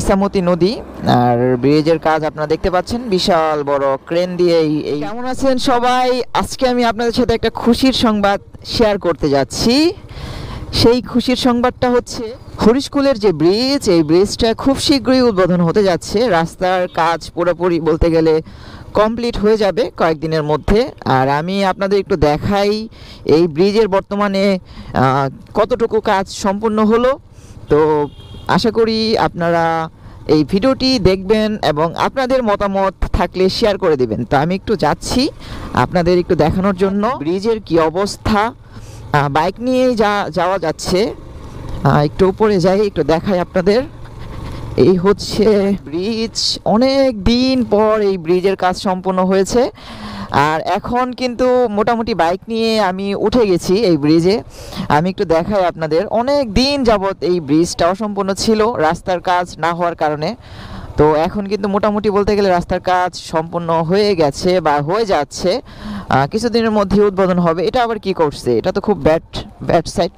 ইসামতি নদী আর ব্রিজের কাজ আপনারা দেখতে পাচ্ছেন বিশাল বড় ক্রেন দিয়ে এই কেমন আছেন সবাই আজকে আমি আপনাদের সাথে একটা খুশির সংবাদ শেয়ার করতে যাচ্ছি সেই খুশির সংবাদটা হচ্ছে হরিশকুলের যে ব্রিজ এই ব্রিজটা খুব শীঘ্রই উদ্বোধন হতে যাচ্ছে রাস্তার কাজ পুরোপুরি বলতে গেলে কমপ্লিট হয়ে যাবে কয়েকদিনের মধ্যে আর আমি আপনাদের একটু দেখাই এই ব্রিজের বর্তমানে কতটুকু কাজ সম্পূর্ণ হলো তো আশা করি আপনারা এই ভিডিওটি দেখবেন এবং আপনাদের মতামত থাকলে শেয়ার করে দেবেন তো আমি একটু যাচ্ছি আপনাদের একটু দেখানোর জন্য ব্রিজের কি অবস্থা বাইক নিয়েই যা যাওয়া যাচ্ছে একটু উপরে যাই একটু দেখাই আপনাদের এই হচ্ছে ব্রিজ অনেক দিন পর এই ব্রিজের কাজ সম্পন্ন হয়েছে আর এখন কিন্তু মোটামুটি বাইক নিয়ে আমি উঠে গেছি এই ব্রিজে আমি একটু দেখাই আপনাদের অনেক দিন যাবৎ এই ব্রিজটা অসম্পূর্ণ ছিল রাস্তার কাজ না হওয়ার কারণে তো এখন কিন্তু মোটামুটি বলতে গেলে রাস্তার কাজ সম্পূর্ণ হয়ে গেছে বা হয়ে যাচ্ছে কিছুদিনের মধ্যে উদ্বোধন হবে এটা আবার কি করছে এটা তো খুব ব্যাট ব্যাট সাইট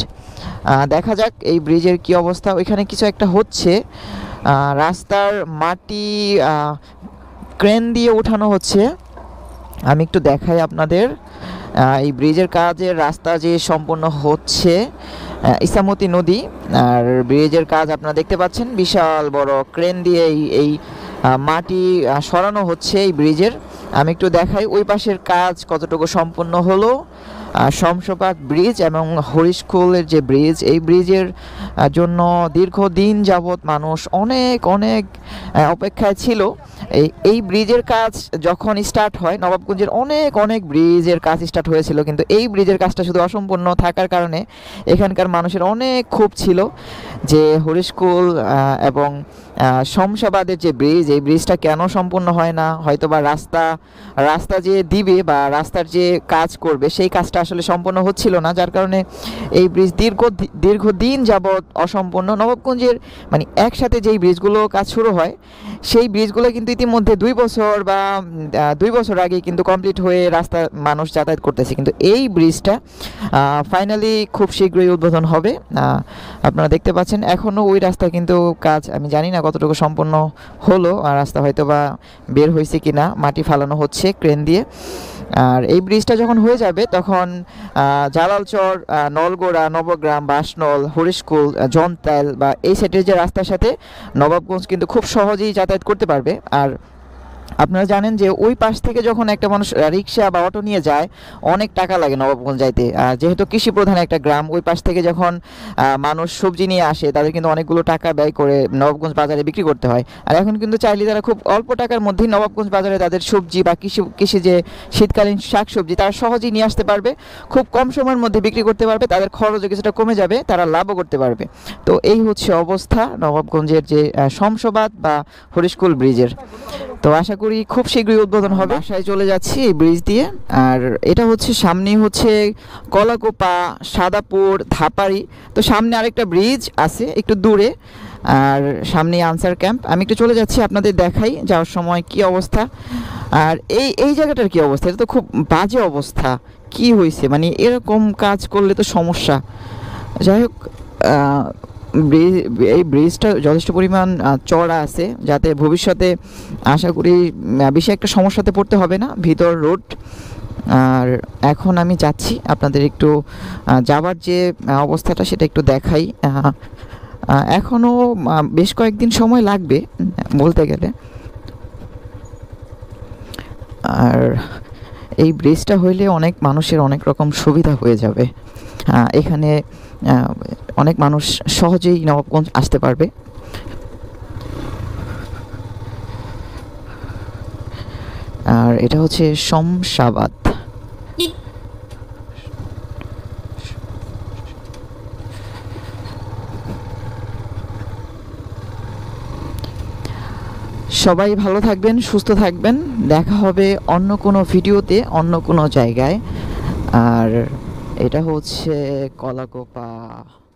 দেখা যাক এই ব্রিজের কি অবস্থা ওইখানে কিছু একটা হচ্ছে রাস্তার মাটি ক্রেন দিয়ে উঠানো হচ্ছে আমি একটু দেখাই আপনাদের এই ব্রিজের কাজের রাস্তা যে সম্পূর্ণ হচ্ছে ইসামতি নদী আর ব্রিজের কাজ আপনারা দেখতে পাচ্ছেন বিশাল বড় ক্রেন দিয়ে এই এই মাটি সরানো হচ্ছে এই ব্রিজের আমি একটু দেখাই ওই পাশের কাজ কতটুকু সম্পূর্ণ হলো শমশোপাত ব্রিজ এবং হরিশকুলের যে ব্রিজ এই ব্রিজের জন্য দীর্ঘদিন যাবৎ মানুষ অনেক অনেক অপেক্ষায় ছিল এই ব্রিজের কাজ যখন স্টার্ট হয় নবাবগঞ্জের অনেক অনেক ব্রিজের কাজ স্টার্ট হয়েছিল কিন্তু এই ব্রিজের কাজটা শুধু অসম্পূর্ণ থাকার কারণে এখানকার মানুষের অনেক ক্ষোভ ছিল যে হরিশকুল এবং শমশাবাদের যে ব্রিজ এই ব্রিজটা কেন সম্পূর্ণ হয় না হয়তো বা রাস্তা রাস্তা যে দিবে বা রাস্তার যে কাজ করবে সেই কাজটা আসলে সম্পূর্ণ হচ্ছিল না যার কারণে এই ব্রিজ দীর্ঘ দীর্ঘদিন যাবৎ অসম্পূর্ণ নবাবগঞ্জের মানে একসাথে যেই ব্রিজগুলো কাজ শুরু হয় সেই ব্রিজগুলো কিন্তু ইতিমধ্যে দুই বছর বা দুই বছর আগে কিন্তু কমপ্লিট হয়ে রাস্তা মানুষ যাতায়াত করতেছে কিন্তু এই ব্রিজটা ফাইনালি খুব শীঘ্রই উদ্বোধন হবে আপনারা দেখতে পাচ্ছেন এখনও ওই রাস্তা কিন্তু কাজ আমি জানি না কতটুকু সম্পূর্ণ হলো আর রাস্তা হয়তো বা বের হয়েছে কি না মাটি ফালানো হচ্ছে ক্রেন দিয়ে আর এই ব্রিজটা যখন হয়ে যাবে তখন জালালচর নলগোড়া নবগ্রাম বাসনল হরিশকুল জনতাল বা এই সেটের যে রাস্তার সাথে নবাবগঞ্জ কিন্তু খুব সহজেই যাতায়াত করতে পারবে আর আপনারা জানেন যে ওই পাশ থেকে যখন একটা মানুষ রিক্সা বা অটো নিয়ে যায় অনেক টাকা লাগে নবাবগঞ্জ যাইতে যেহেতু কৃষি প্রধান একটা গ্রাম ওই পাশ থেকে যখন মানুষ সবজি নিয়ে আসে তাদের কিন্তু অনেকগুলো টাকা ব্যয় করে নবাবগঞ্জ বাজারে বিক্রি করতে হয় আর এখন কিন্তু চাইলে তারা খুব অল্প টাকার মধ্যেই নবাবগঞ্জ বাজারে তাদের সবজি বা কৃষি কৃষি যে শীতকালীন শাক সবজি তারা সহজেই নিয়ে আসতে পারবে খুব কম সময়ের মধ্যে বিক্রি করতে পারবে তাদের খরচও কিছুটা কমে যাবে তারা লাভও করতে পারবে তো এই হচ্ছে অবস্থা নবাবগঞ্জের যে শমশবাদ বা হরিশকুল ব্রিজের তো আশা করি খুব শীঘ্রই উদ্বোধন হবে বাসায় চলে যাচ্ছি এই ব্রিজ দিয়ে আর এটা হচ্ছে সামনেই হচ্ছে কলাকোপা সাদাপুর ধাপারি তো সামনে আরেকটা ব্রিজ আছে একটু দূরে আর সামনে আনসার ক্যাম্প আমি একটু চলে যাচ্ছি আপনাদের দেখাই যাওয়ার সময় কি অবস্থা আর এই এই জায়গাটার কি অবস্থা এটা তো খুব বাজে অবস্থা কি হয়েছে মানে এরকম কাজ করলে তো সমস্যা যাই হোক ব্রিজ এই ব্রিজটা যথেষ্ট পরিমাণ চড়া আছে যাতে ভবিষ্যতে আশা করি বেশি একটা সমস্যাতে পড়তে হবে না ভিতর রোড আর এখন আমি যাচ্ছি আপনাদের একটু যাবার যে অবস্থাটা সেটা একটু দেখাই এখনও বেশ কয়েকদিন সময় লাগবে বলতে গেলে আর এই ব্রিজটা হইলে অনেক মানুষের অনেক রকম সুবিধা হয়ে যাবে এখানে অনেক মানুষ সহজেই নবাবগঞ্জ আসতে পারবে আর এটা হচ্ছে শমশাবাদ সবাই ভালো থাকবেন সুস্থ থাকবেন দেখা হবে অন্য কোনো ভিডিওতে অন্য কোনো জায়গায় আর এটা হচ্ছে কলাকোপা